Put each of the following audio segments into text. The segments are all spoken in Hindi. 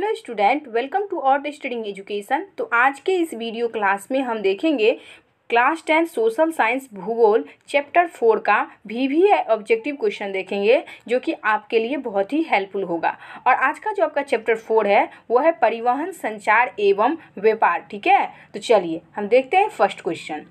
hello student welcome to outstanding education तो आज के इस वीडियो क्लास में हम देखेंगे क्लास टेन सोशल साइंस भूगोल चैप्टर फोर का भी भी ऑब्जेक्टिव क्वेश्चन देखेंगे जो कि आपके लिए बहुत ही हेल्पफुल होगा और आज का जो आपका चैप्टर फोर है वो है परिवहन संचार एवं व्यापार ठीक है तो चलिए हम देखते हैं फर्स्ट क्वेश्चन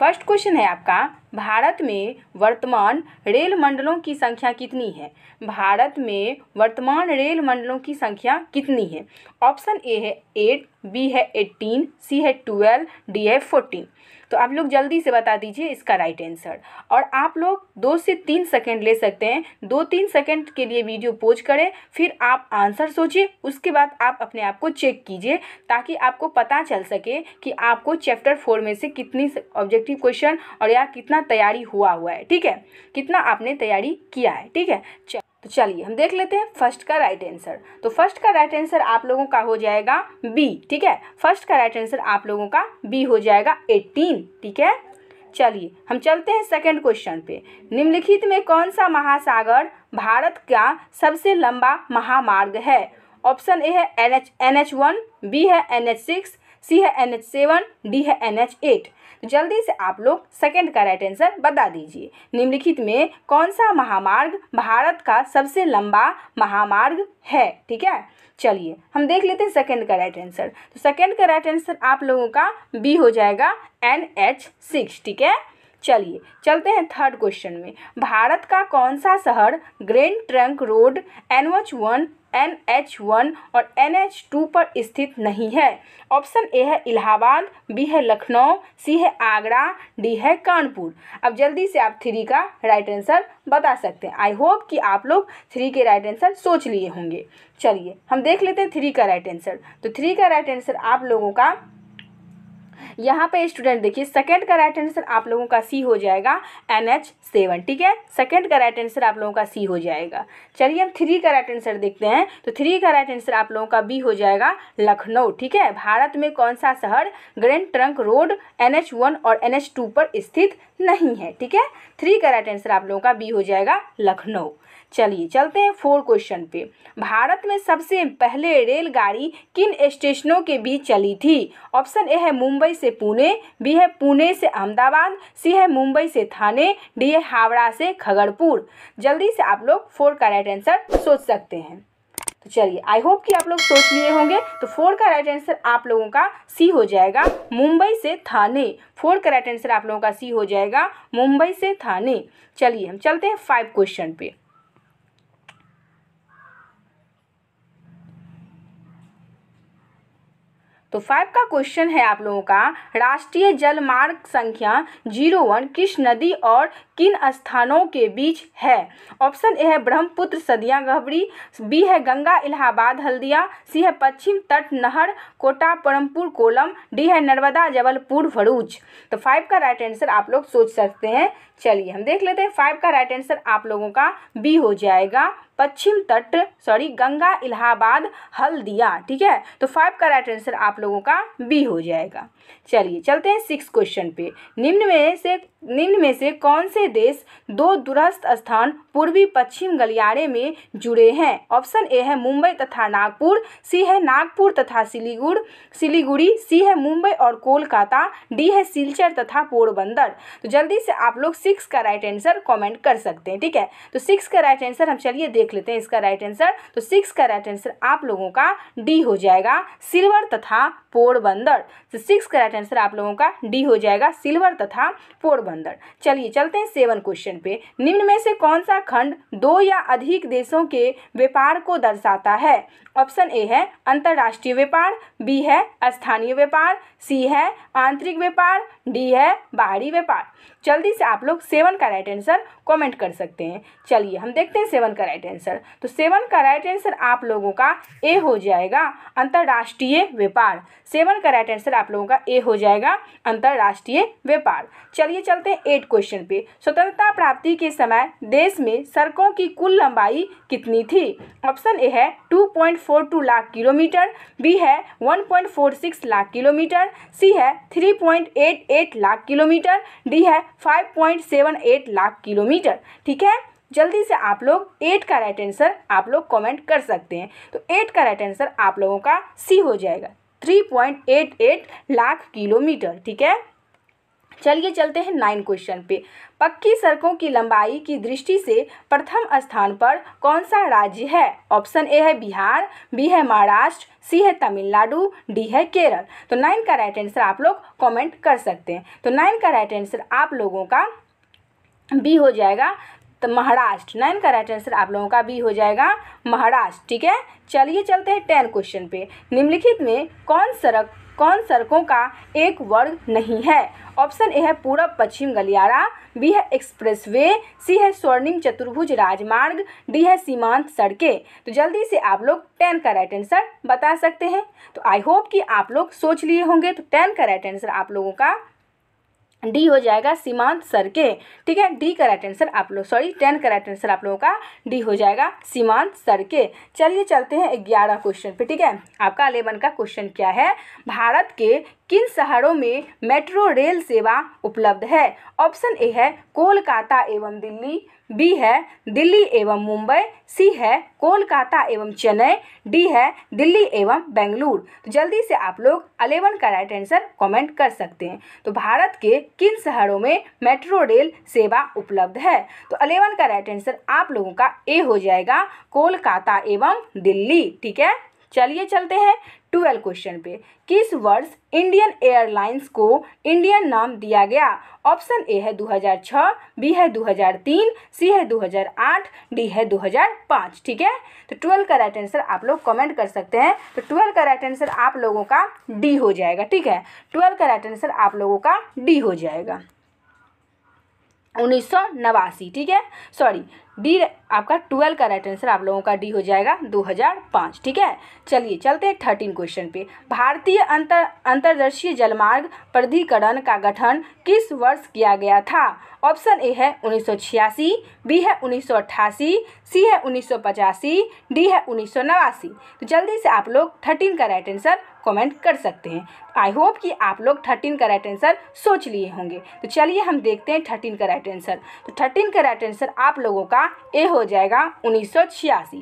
फर्स्ट क्वेश्चन है आपका भारत में वर्तमान रेल मंडलों की संख्या कितनी है भारत में वर्तमान रेल मंडलों की संख्या कितनी है ऑप्शन ए है एट बी है एट्टीन सी है ट्वेल्व डी है फोर्टीन तो आप लोग जल्दी से बता दीजिए इसका राइट आंसर और आप लोग दो से तीन सेकंड ले सकते हैं दो तीन सेकंड के लिए वीडियो पोज करें फिर आप आंसर सोचिए उसके बाद आप अपने आप को चेक कीजिए ताकि आपको पता चल सके कि आपको चैप्टर फोर में से कितनी ऑब्जेक्टिव क्वेश्चन और या कितना तैयारी हुआ हुआ है ठीक है कितना आपने तैयारी किया है ठीक है तो चलिए हम देख लेते हैं फर्स्ट का राइट आंसर तो फर्स्ट का राइट आंसर आप लोगों का हो जाएगा बी ठीक है फर्स्ट का राइट आंसर आप लोगों का बी हो जाएगा एट्टीन ठीक है चलिए हम चलते हैं सेकंड क्वेश्चन पे निम्नलिखित में कौन सा महासागर भारत का सबसे लंबा महामार्ग है ऑप्शन ए है N H N H one B है एन एच सिक्स सी है एन एच सेवन डी है एन एच एट तो जल्दी से आप लोग सेकंड का राइट आंसर बता दीजिए निम्नलिखित में कौन सा महामार्ग भारत का सबसे लंबा महामार्ग है ठीक है चलिए हम देख लेते हैं सेकंड का राइट आंसर तो सेकंड का राइट आंसर आप लोगों का बी हो जाएगा एन एच सिक्स ठीक है चलिए चलते हैं थर्ड क्वेश्चन में भारत का कौन सा शहर grand trunk road N H one N H one और एन एच टू पर स्थित नहीं है ऑप्शन ए है इलाहाबाद बी है लखनऊ सी है आगरा डी है कानपुर अब जल्दी से आप थ्री का राइट आंसर बता सकते हैं आई होप कि आप लोग थ्री के राइट आंसर सोच लिए होंगे चलिए हम देख लेते हैं थ्री का राइट आंसर तो थ्री का राइट आंसर आप लोगों का यहाँ पे स्टूडेंट देखिए सेकंड का राइट आंसर आप लोगों का सी हो जाएगा एन एच सेवन ठीक है सेकंड का राइट आंसर आप लोगों का सी हो जाएगा चलिए हम थ्री का राइट आंसर देखते हैं तो थ्री का राइट आंसर आप लोगों का बी हो जाएगा लखनऊ ठीक है भारत में कौन सा शहर grand trunk road N H one और एन एच टू पर स्थित नहीं है ठीक है थ्री का राइट आंसर आप लोगों का बी हो जाएगा लखनऊ चलिए चलते हैं फोर क्वेश्चन पे भारत में सबसे पहले रेलगाड़ी किन स्टेशनों के बीच चली थी ऑप्शन ए है मुंबई से पुणे बी है पुणे से अहमदाबाद सी है मुंबई से थाने डी है हावड़ा से खगड़पुर जल्दी से आप लोग फोर का राइट आंसर सोच सकते हैं तो चलिए आई होप कि आप लोग सोच लिए होंगे तो फोर का राइट आंसर आप लोगों का सी हो जाएगा मुंबई से थाने फोर का राइट आंसर आप लोगों का सी हो जाएगा मुंबई से थाने चलिए हम चलते हैं फाइव क्वेश्चन पे तो फाइव का क्वेश्चन है आप लोगों का राष्ट्रीय जलमार्ग संख्या जीरो वन किस नदी और किन स्थानों के बीच है ऑप्शन ए है ब्रह्मपुत्र सदिया गहबरी बी है गंगा इलाहाबाद हल्दिया सी है पश्चिम तट नहर कोटा परमपुर कोलम डी है नर्मदा जबलपुर भरूच तो फाइव का राइट आंसर आप लोग सोच सकते हैं चलिए हम देख लेते हैं फाइव का राइट आंसर आप लोगों का बी हो जाएगा पश्चिम तट सॉरी गंगा इलाहाबाद हल्दिया ठीक है तो फाइव का राइट आंसर आप लोगों का बी हो जाएगा चलिए चलते हैं सिक्स क्वेश्चन पे निम्न में से निम्न में से कौन से देश दो दूरस्थ स्थान पूर्वी पश्चिम गलियारे में जुड़े हैं ऑप्शन ए है मुंबई तथा नागपुर सी है नागपुर तथा सिलीगुड़ सिलीगुड़ी सी है मुंबई और कोलकाता डी है सिलचर तथा पोरबंदर तो जल्दी से आप लोग सिक्स का राइट आंसर कमेंट कर सकते हैं ठीक है तो सिक्स का राइट आंसर हम चलिए देख लेते हैं इसका राइट आंसर तो सिक्स का राइट आंसर आप लोगों का डी हो जाएगा सिल्वर तथा पोरबंदर तो सिक्स का राइट आंसर आप लोगों का डी हो जाएगा सिल्वर तथा पोरबंदर चलिए चलते हैं सेवन क्वेश्चन पे निम्न में से कौन सा खंड दो या अधिक देशों के व्यापार को दर्शाता है ऑप्शन ए है अंतर्राष्ट्रीय व्यापार बी है स्थानीय व्यापार सी है आंतरिक व्यापार डी है बाहरी व्यापार जल्दी से आप लोग सेवन का राइट आंसर कमेंट कर सकते हैं चलिए हम देखते हैं सेवन का राइट आंसर तो सेवन का राइट आंसर आप लोगों का ए हो जाएगा अंतर्राष्ट्रीय व्यापार सेवन का राइट आंसर आप लोगों का ए हो जाएगा अंतर्राष्ट्रीय व्यापार चलिए चलते हैं एट क्वेश्चन पे स्वतंत्रता प्राप्ति के समय देश में सड़कों की कुल लंबाई कितनी थी ऑप्शन ए है two point 1.42 lakh kilometre B है 1.46 लाख किलोमीटर सी है 3.88 लाख किलोमीटर डी है 5.78 लाख किलोमीटर ठीक है जल्दी से आप लोग एट का राइट आंसर आप लोग कमेंट कर सकते हैं तो एट का राइट आंसर आप लोगों का सी हो जाएगा 3.88 लाख किलोमीटर ठीक है चलिए चलते हैं नाइन क्वेश्चन पे पक्की सड़कों की लंबाई की दृष्टि से प्रथम स्थान पर कौन सा राज्य है ऑप्शन ए है बिहार बी है महाराष्ट्र सी है तमिलनाडु डी है केरल तो नाइन का राइट आंसर आप लोग कमेंट कर सकते हैं तो नाइन का राइट आंसर आप लोगों का बी हो जाएगा तो महाराष्ट्र नाइन का राइट आंसर आप लोगों का बी हो जाएगा महाराष्ट्र ठीक है चलिए चलते हैं टेन क्वेश्चन पे निम्नलिखित में कौन सड़क कौन सड़कों का एक वर्ग नहीं है ऑप्शन ए है पूरब पश्चिम गलियारा बी है एक्सप्रेसवे सी है स्वर्णिम चतुर्भुज राजमार्ग डी है सीमांत सड़कें तो जल्दी से आप लोग टेन का राइट आंसर बता सकते हैं तो आई होप कि आप लोग सोच लिए होंगे तो टेन का राइट आंसर आप लोगों का डी हो जाएगा सीमांत सर के ठीक है डी का राइट आंसर आप लोग सॉरी टेन का राइट आंसर आप लोगों का डी हो जाएगा सीमांत सर के चलिए चलते हैं ग्यारह क्वेश्चन पे ठीक है आपका अलेवन का क्वेश्चन क्या है भारत के किन शहरों में मेट्रो रेल सेवा उपलब्ध है ऑप्शन ए है कोलकाता एवं दिल्ली बी है दिल्ली एवं मुंबई सी है कोलकाता एवं चेन्नई डी है दिल्ली एवं बेंगलुरु तो जल्दी से आप लोग अलेवन का राइट आंसर कमेंट कर सकते हैं तो भारत के किन शहरों में मेट्रो रेल सेवा उपलब्ध है तो अलेवन का राइट आंसर आप लोगों का ए हो जाएगा कोलकाता एवं दिल्ली ठीक है चलिए चलते हैं ट्वेल्व क्वेश्चन पे किस वर्ष इंडियन एयरलाइंस को इंडियन नाम दिया गया ऑप्शन ए है 2006 बी है 2003 सी है 2008 डी है 2005 ठीक है तो ट्वेल्व का राइट आंसर आप लोग कमेंट कर सकते हैं तो ट्वेल्व का राइट आंसर आप लोगों का डी हो जाएगा ठीक है ट्वेल्व का राइट आंसर आप लोगों का डी हो जाएगा उन्नीस ठीक है सॉरी डी आपका ट्वेल्व का राइट आंसर आप लोगों का डी हो जाएगा 2005 ठीक है चलिए चलते हैं थर्टीन क्वेश्चन पे भारतीय अंतर अंतर्दर्शीय जलमार्ग प्राधिकरण का गठन किस वर्ष किया गया था ऑप्शन ए है छियासी बी है अट्ठासी सी है पचासी डी है नवासी तो जल्दी से आप लोग थर्टीन का राइट आंसर कमेंट कर सकते हैं आई होप कि आप लोग थर्टीन का राइट आंसर सोच लिए होंगे तो चलिए हम देखते हैं थर्टीन का राइट आंसर तो थर्टीन का राइट आंसर आप लोगों का ए हो जाएगा उन्नीस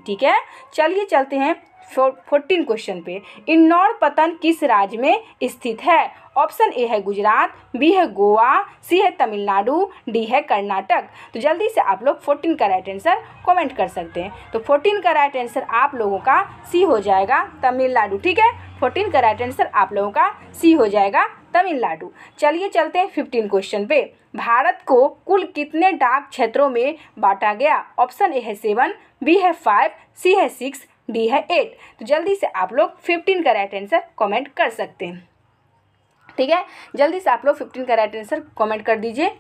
ठीक है चलिए चलते हैं फोर्टीन क्वेश्चन पे इंदौर पतन किस राज्य में स्थित है ऑप्शन ए है गुजरात बी है गोवा सी है तमिलनाडु डी है कर्नाटक तो जल्दी से आप लोग फोर्टीन का राइट आंसर कमेंट कर सकते हैं तो फोर्टीन का राइट आंसर आप लोगों का सी हो जाएगा तमिलनाडु ठीक है फोर्टीन का राइट आंसर आप लोगों का सी हो जाएगा तमिलनाडु चलिए चलते हैं फिफ्टीन क्वेश्चन पे भारत को कुल कितने डाक क्षेत्रों में बांटा गया ऑप्शन ए है सेवन बी है फाइव सी है सिक्स बी है एट तो जल्दी से आप लोग फिफ्टीन का राइट आंसर कमेंट कर सकते हैं ठीक है जल्दी से आप लोग फिफ्टीन का राइट आंसर कमेंट कर दीजिए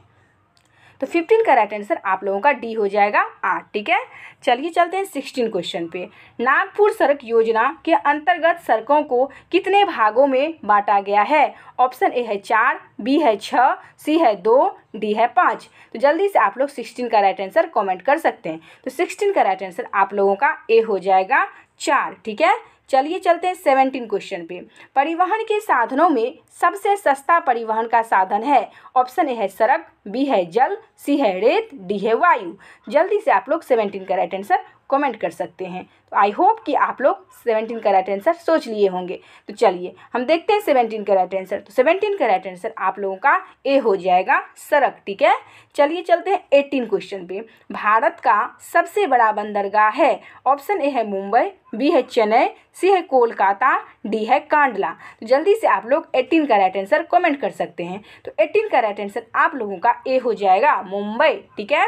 तो फिफ्टीन का राइट आंसर आप लोगों का डी हो जाएगा आठ ठीक है चलिए चलते हैं सिक्सटीन क्वेश्चन पे नागपुर सड़क योजना के अंतर्गत सड़कों को कितने भागों में बांटा गया है ऑप्शन ए है चार बी है छः सी है दो डी है पाँच तो जल्दी से आप लोग सिक्सटीन का राइट आंसर कॉमेंट कर सकते हैं तो सिक्सटीन का राइट आंसर आप लोगों का ए हो जाएगा चार ठीक है चलिए चलते हैं सेवनटीन क्वेश्चन पे परिवहन के साधनों में सबसे सस्ता परिवहन का साधन है ऑप्शन ए है सड़क बी है जल सी है रेत डी है वायु जल्दी से आप लोग सेवनटीन का राइट आंसर कमेंट कर सकते हैं तो आई होप कि आप लोग सेवनटीन का राइट आंसर सोच लिए होंगे तो चलिए हम देखते हैं सेवनटीन का राइट आंसर तो सेवनटीन का राइट आंसर आप लोगों का ए हो जाएगा सड़क ठीक है चलिए चलते हैं एटीन क्वेश्चन पे भारत का सबसे बड़ा बंदरगाह है ऑप्शन ए है मुंबई बी है चेन्नई सी है कोलकाता डी है कांडला तो जल्दी से आप लोग 18 का राइट आंसर कॉमेंट कर सकते हैं तो एट्टीन का राइट आंसर आप लोगों का ए हो जाएगा मुंबई ठीक है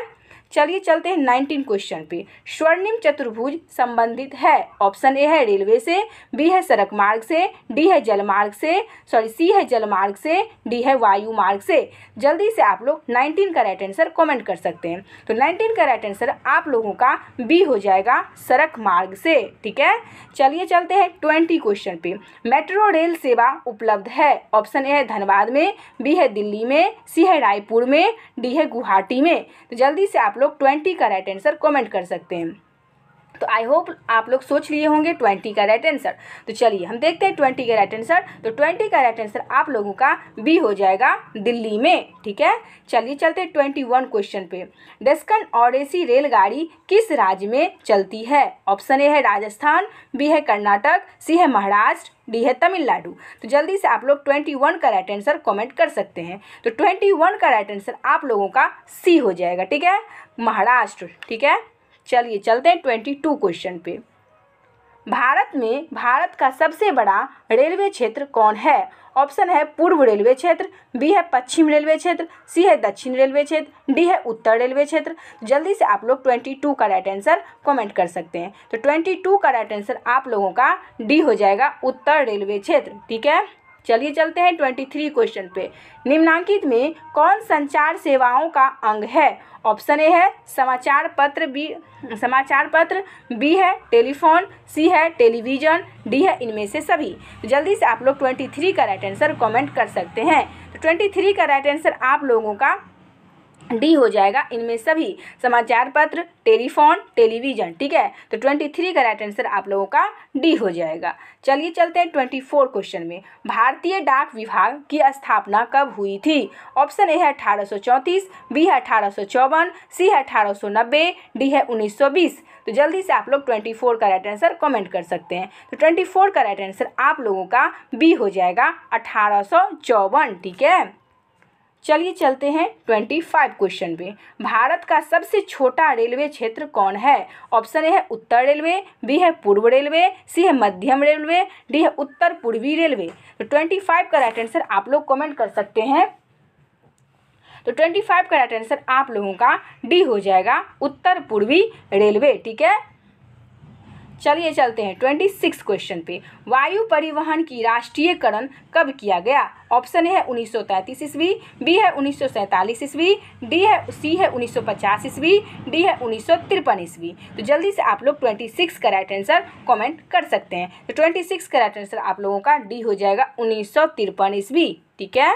चलिए चलते हैं नाइनटीन क्वेश्चन पे स्वर्णिम चतुर्भुज संबंधित है ऑप्शन ए है रेलवे से बी है सड़क मार्ग से डी है जल मार्ग से सॉरी सी है जल मार्ग से डी है वायु मार्ग से जल्दी से आप लोग नाइनटीन का राइट आंसर कॉमेंट कर सकते हैं तो नाइनटीन का राइट आंसर आप लोगों का बी हो जाएगा सड़क मार्ग से ठीक है चलिए चलते हैं ट्वेंटी क्वेश्चन पे मेट्रो रेल सेवा उपलब्ध है ऑप्शन ए है धनबाद में बी है दिल्ली में सी है रायपुर में डी है गुवाहाटी में तो जल्दी से आप लोग ट्वेंटी का राइट आंसर कमेंट कर सकते हैं तो आई होप आप लोग सोच लिए होंगे ट्वेंटी का राइट आंसर तो चलिए हम देखते हैं ट्वेंटी का राइट आंसर तो ट्वेंटी का राइट आंसर आप लोगों का बी हो जाएगा दिल्ली में ठीक है चलिए चलते हैं ट्वेंटी वन क्वेश्चन पे डेस्कन ओडेसी रेलगाड़ी किस राज्य में चलती है ऑप्शन ए है राजस्थान बी है कर्नाटक सी है महाराष्ट्र डी है तमिलनाडु तो जल्दी से आप लोग ट्वेंटी वन का राइट आंसर कमेंट कर सकते हैं तो ट्वेंटी वन का राइट आंसर आप लोगों का सी हो जाएगा ठीक है महाराष्ट्र ठीक है चलिए चलते हैं ट्वेंटी टू क्वेश्चन पे भारत में भारत का सबसे बड़ा रेलवे क्षेत्र कौन है ऑप्शन है पूर्व रेलवे क्षेत्र बी है पश्चिम रेलवे क्षेत्र सी है दक्षिण रेलवे क्षेत्र डी है उत्तर रेलवे क्षेत्र जल्दी से आप लोग ट्वेंटी टू का राइट आंसर कमेंट कर सकते हैं तो ट्वेंटी टू का राइट आंसर आप लोगों का डी हो जाएगा उत्तर रेलवे क्षेत्र ठीक है चलिए चलते हैं ट्वेंटी थ्री क्वेश्चन पे निम्नांकित में कौन संचार सेवाओं का अंग है ऑप्शन ए है समाचार पत्र बी समाचार पत्र बी है टेलीफोन सी है टेलीविज़न डी है इनमें से सभी जल्दी से आप लोग ट्वेंटी थ्री का राइट आंसर कमेंट कर सकते हैं तो ट्वेंटी थ्री का राइट आंसर आप लोगों का डी हो जाएगा इनमें सभी समाचार पत्र टेलीफोन टेलीविज़न ठीक है तो ट्वेंटी थ्री का राइट आंसर आप लोगों का डी हो जाएगा चलिए चलते हैं ट्वेंटी फोर क्वेश्चन में भारतीय डाक विभाग की स्थापना कब हुई थी ऑप्शन ए है अठारह सौ चौंतीस बी है अठारह सौ चौवन सी है अठारह सौ नब्बे डी है उन्नीस सौ बीस तो जल्दी से आप लोग ट्वेंटी फोर का राइट आंसर कमेंट कर सकते हैं तो ट्वेंटी फोर का राइट आंसर आप लोगों का बी हो जाएगा अठारह सौ चौवन ठीक है चलिए चलते हैं ट्वेंटी फाइव क्वेश्चन पे भारत का सबसे छोटा रेलवे क्षेत्र कौन है ऑप्शन ए है उत्तर रेलवे बी है पूर्व रेलवे सी है मध्यम रेलवे डी है उत्तर पूर्वी रेलवे तो ट्वेंटी फाइव का राइट आंसर आप लोग कमेंट कर सकते हैं तो ट्वेंटी फाइव का राइट आंसर आप लोगों का डी हो जाएगा उत्तर पूर्वी रेलवे ठीक है चलिए चलते हैं ट्वेंटी सिक्स क्वेश्चन पे वायु परिवहन की राष्ट्रीयकरण कब किया गया ऑप्शन है उन्नीस सौ तैंतीस ईस्वी बी है उन्नीस सौ सैंतालीस ईस्वी डी है सी है उन्नीस सौ पचास ईस्वी डी है उन्नीस सौ तिरपन ईस्वी तो जल्दी से आप लोग ट्वेंटी सिक्स का राइट आंसर कॉमेंट कर सकते हैं तो ट्वेंटी सिक्स का राइट आंसर आप लोगों का डी हो जाएगा उन्नीस सौ तिरपन ईस्वी ठीक है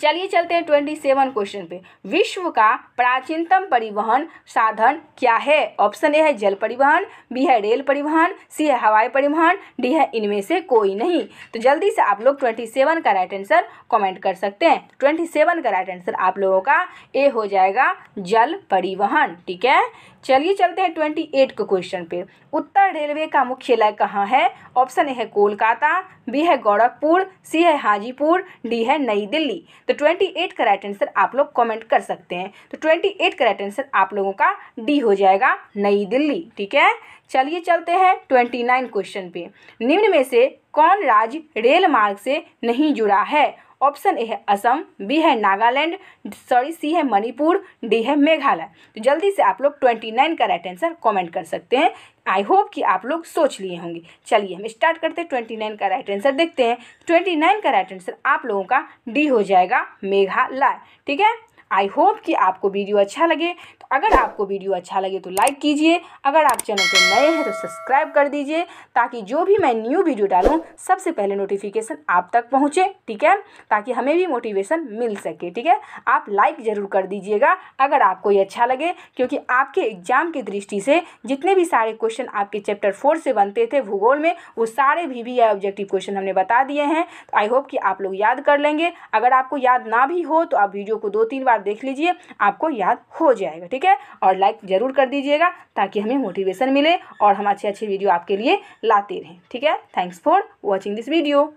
चलिए चलते हैं ट्वेंटी सेवन क्वेश्चन पे विश्व का प्राचीनतम परिवहन साधन क्या है ऑप्शन ए है जल परिवहन बी है रेल परिवहन सी है हवाई परिवहन डी है इनमें से कोई नहीं तो जल्दी से आप लोग ट्वेंटी सेवन का राइट आंसर कमेंट कर सकते हैं ट्वेंटी सेवन का राइट आंसर आप लोगों का ए हो जाएगा जल परिवहन ठीक है चलिए चलते हैं ट्वेंटी एट के क्वेश्चन पे उत्तर रेलवे का मुख्यालय कहाँ है ऑप्शन ए है कोलकाता बी है गोरखपुर सी है हाजीपुर डी है नई दिल्ली तो ट्वेंटी एट का राइट आंसर आप लोग कमेंट कर सकते हैं तो ट्वेंटी एट का राइट आंसर आप लोगों का डी हो जाएगा नई दिल्ली ठीक है चलिए चलते हैं ट्वेंटी नाइन क्वेश्चन पे निम्न में से कौन राज्य रेल मार्ग से नहीं जुड़ा है ऑप्शन ए है असम बी है नागालैंड सॉरी सी है मणिपुर डी है मेघालय तो जल्दी से आप लोग ट्वेंटी नाइन का राइट आंसर कमेंट कर सकते हैं आई होप कि आप लोग सोच लिए होंगे चलिए हम स्टार्ट करते हैं ट्वेंटी नाइन का राइट आंसर देखते हैं ट्वेंटी नाइन का राइट आंसर आप लोगों का डी हो जाएगा मेघालय ठीक है आई होप कि आपको वीडियो अच्छा लगे अगर आपको वीडियो अच्छा लगे तो लाइक कीजिए अगर आप चैनल पर नए हैं तो सब्सक्राइब कर दीजिए ताकि जो भी मैं न्यू वीडियो डालूँ सबसे पहले नोटिफिकेशन आप तक पहुँचे ठीक है ताकि हमें भी मोटिवेशन मिल सके ठीक है आप लाइक ज़रूर कर दीजिएगा अगर आपको ये अच्छा लगे क्योंकि आपके एग्ज़ाम की दृष्टि से जितने भी सारे क्वेश्चन आपके चैप्टर फोर से बनते थे भूगोल में वो सारे भी भी ऑब्जेक्टिव क्वेश्चन हमने बता दिए हैं तो आई होप कि आप लोग याद कर लेंगे अगर आपको याद ना भी हो तो आप वीडियो को दो तीन बार देख लीजिए आपको याद हो जाएगा ठीक ठीक है और लाइक ज़रूर कर दीजिएगा ताकि हमें मोटिवेशन मिले और हम अच्छे अच्छे वीडियो आपके लिए लाते रहें ठीक है thanks for watching this video